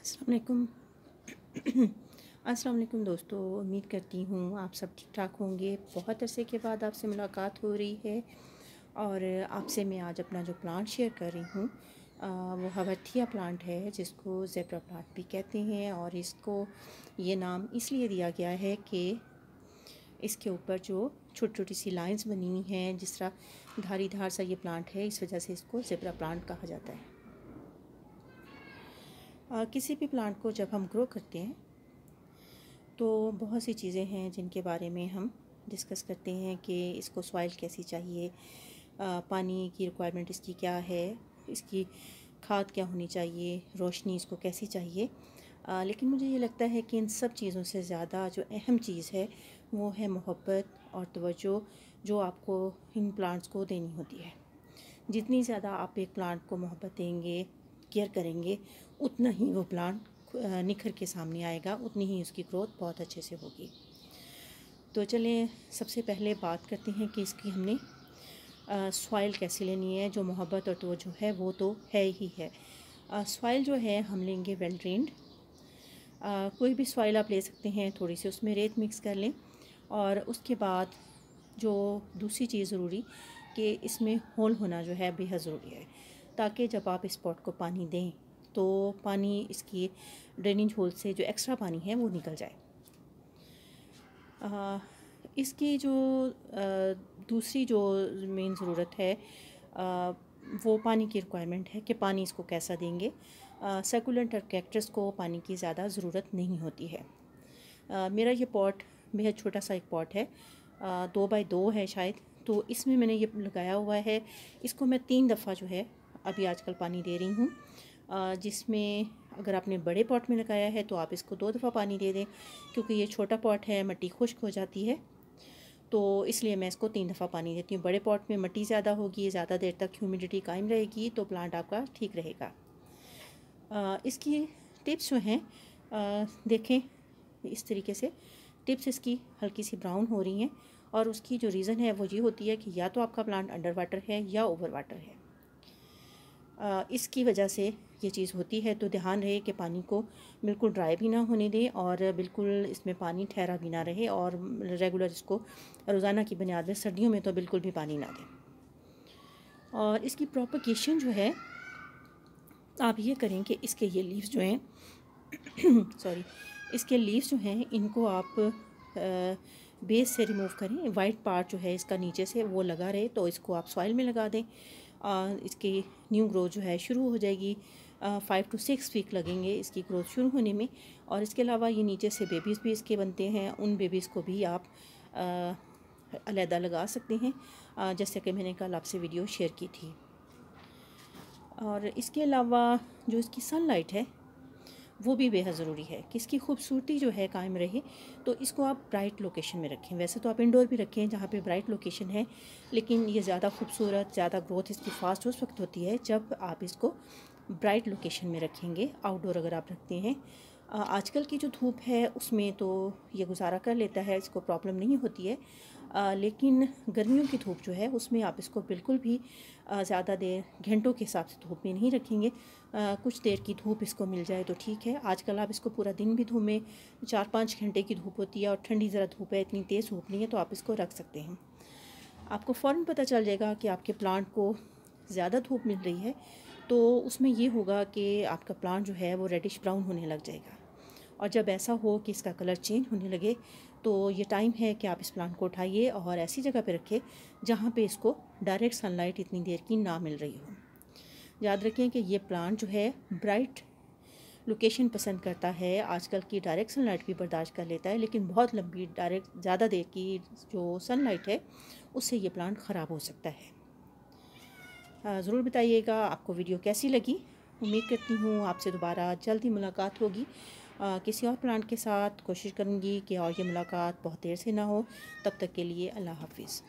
असलकुम असलम दोस्तों उम्मीद करती हूँ आप सब ठीक ठाक होंगे बहुत अरसे के बाद आपसे मुलाकात हो रही है और आपसे मैं आज अपना जो प्लांट शेयर कर रही हूँ वो हवथिया प्लांट है जिसको जेब्रा प्लांट भी कहते हैं और इसको ये नाम इसलिए दिया गया है कि इसके ऊपर जो छोटी छोटी सी लाइंस बनी हुई हैं जिस तरह धारी धार सा ये प्लांट है इस वजह से इसको जेब्रा प्लांट कहा जाता है किसी भी प्लांट को जब हम ग्रो करते हैं तो बहुत सी चीज़ें हैं जिनके बारे में हम डिस्कस करते हैं कि इसको सॉइल कैसी चाहिए पानी की रिक्वायरमेंट इसकी क्या है इसकी खाद क्या होनी चाहिए रोशनी इसको कैसी चाहिए आ, लेकिन मुझे ये लगता है कि इन सब चीज़ों से ज़्यादा जो अहम चीज़ है वो है मोहब्बत और तवज्जो जो आपको इन प्लांट्स को देनी होती है जितनी ज़्यादा आप एक प्लांट को मोहब्बत देंगे केयर करेंगे उतना ही वो प्लांट निखर के सामने आएगा उतनी ही उसकी ग्रोथ बहुत अच्छे से होगी तो चलें सबसे पहले बात करते हैं कि इसकी हमने सॉइल कैसे लेनी है जो मोहब्बत और तो जो है वो तो है ही है सॉइल जो है हम लेंगे वेल ड्रेंड कोई भी सॉइल आप ले सकते हैं थोड़ी सी उसमें रेत मिक्स कर लें और उसके बाद जो दूसरी चीज़ ज़रूरी कि इसमें होल होना जो है बेहद ज़रूरी है ताकि जब आप इस पॉट को पानी दें तो पानी इसकी ड्रेनेज होल से जो एक्स्ट्रा पानी है वो निकल जाए इसकी जो दूसरी जो मेन ज़रूरत है वो पानी की रिक्वायरमेंट है कि पानी इसको कैसा देंगे सेकुलेंट और कैक्टस को पानी की ज़्यादा ज़रूरत नहीं होती है मेरा ये पॉट बेहद छोटा सा एक पॉट है दो बाई दो है शायद तो इसमें मैंने ये लगाया हुआ है इसको मैं तीन दफ़ा जो है अभी आजकल पानी दे रही हूँ जिसमें अगर आपने बड़े पॉट में लगाया है तो आप इसको दो दफ़ा पानी दे दें क्योंकि ये छोटा पॉट है मिट्टी खुश्क हो जाती है तो इसलिए मैं इसको तीन दफ़ा पानी देती हूँ बड़े पॉट में मट्टी ज़्यादा होगी ज़्यादा देर तक ह्यूमिडिटी कायम रहेगी तो प्लांट आपका ठीक रहेगा इसकी टिप्स जो हैं देखें इस तरीके से टिप्स इसकी हल्की सी ब्राउन हो रही हैं और उसकी जो रीज़न है वो ये होती है कि या तो आपका प्लांट अंडर वाटर है या ओवर वाटर है इसकी वजह से ये चीज़ होती है तो ध्यान रहे कि पानी को बिल्कुल ड्राई भी ना होने दें और बिल्कुल इसमें पानी ठहरा भी ना रहे और रेगुलर इसको रोज़ाना की बुनियाद में सर्दियों में तो बिल्कुल भी पानी ना दें और इसकी प्रोपगेशन जो है आप ये करें कि इसके ये लीव्स जो हैं सॉरी इसके लीव्स जो हैं इनको आप आ, बेस से रिमूव करें वाइट पार्ट जो है इसका नीचे से वो लगा रहे तो इसको आप सॉइल में लगा दें इसकी न्यू ग्रोथ जो है शुरू हो जाएगी फाइव टू सिक्स वीक लगेंगे इसकी ग्रोथ शुरू होने में और इसके अलावा ये नीचे से बेबीज़ भी इसके बनते हैं उन बेबीज़ को भी आप अलहदा लगा सकते हैं जैसे कि मैंने कल आपसे वीडियो शेयर की थी और इसके अलावा जो इसकी सनलाइट है वो भी बेहद ज़रूरी है कि इसकी खूबसूरती जो है कायम रहे तो इसको आप ब्राइट लोकेशन में रखें वैसे तो आप इंडोर भी रखें जहाँ पे ब्राइट लोकेशन है लेकिन ये ज़्यादा खूबसूरत ज़्यादा ग्रोथ इसकी फास्ट उस वक्त होती है जब आप इसको ब्राइट लोकेशन में रखेंगे आउटडोर अगर आप रखते हैं आजकल की जो धूप है उसमें तो ये गुजारा कर लेता है इसको प्रॉब्लम नहीं होती है आ, लेकिन गर्मियों की धूप जो है उसमें आप इसको बिल्कुल भी ज़्यादा देर घंटों के हिसाब से धूप में नहीं रखेंगे आ, कुछ देर की धूप इसको मिल जाए तो ठीक है आजकल आप इसको पूरा दिन भी धूमें चार पाँच घंटे की धूप होती है और ठंडी ज़रा धूप है इतनी तेज़ धूप नहीं है तो आप इसको रख सकते हैं आपको फ़ौर पता चल जाएगा कि आपके प्लांट को ज़्यादा धूप मिल रही है तो उसमें ये होगा कि आपका प्लांट जो है वो रेडिश ब्राउन होने लग जाएगा और जब ऐसा हो कि इसका कलर चेंज होने लगे तो ये टाइम है कि आप इस प्लांट को उठाइए और ऐसी जगह पे रखिए जहाँ पे इसको डायरेक्ट सनलाइट इतनी देर की ना मिल रही हो याद रखें कि ये प्लांट जो है ब्राइट लोकेशन पसंद करता है आजकल की डायरेक्ट सनलाइट भी बर्दाश्त कर लेता है लेकिन बहुत लंबी डायरेक्ट ज़्यादा देर की जो सनलाइट है उससे ये प्लांट ख़राब हो सकता है ज़रूर बताइएगा आपको वीडियो कैसी लगी उम्मीद करती हूँ आपसे दोबारा जल्दी मुलाकात होगी आ, किसी और प्लांट के साथ कोशिश करूँगी कि और ये मुलाकात बहुत देर से ना हो तब तक के लिए अल्लाह हाफिज़